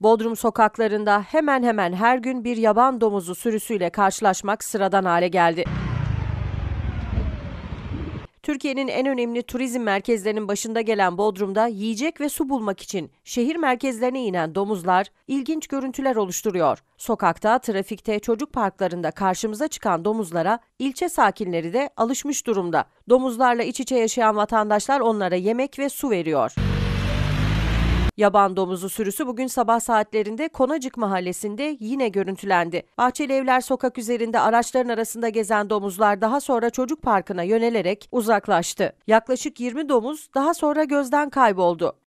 Bodrum sokaklarında hemen hemen her gün bir yaban domuzu sürüsüyle karşılaşmak sıradan hale geldi. Türkiye'nin en önemli turizm merkezlerinin başında gelen Bodrum'da yiyecek ve su bulmak için şehir merkezlerine inen domuzlar ilginç görüntüler oluşturuyor. Sokakta, trafikte, çocuk parklarında karşımıza çıkan domuzlara ilçe sakinleri de alışmış durumda. Domuzlarla iç içe yaşayan vatandaşlar onlara yemek ve su veriyor. Yaban domuzu sürüsü bugün sabah saatlerinde Konacık mahallesinde yine görüntülendi. Bahçeli Evler sokak üzerinde araçların arasında gezen domuzlar daha sonra çocuk parkına yönelerek uzaklaştı. Yaklaşık 20 domuz daha sonra gözden kayboldu.